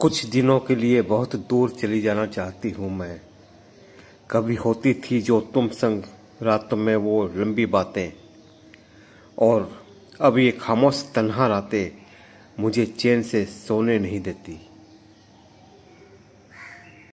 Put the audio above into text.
कुछ दिनों के लिए बहुत दूर चली जाना चाहती हूँ मैं कभी होती थी जो तुम संग रातों में वो लंबी बातें और अब ये खामोश तन्हा रातें मुझे चैन से सोने नहीं देती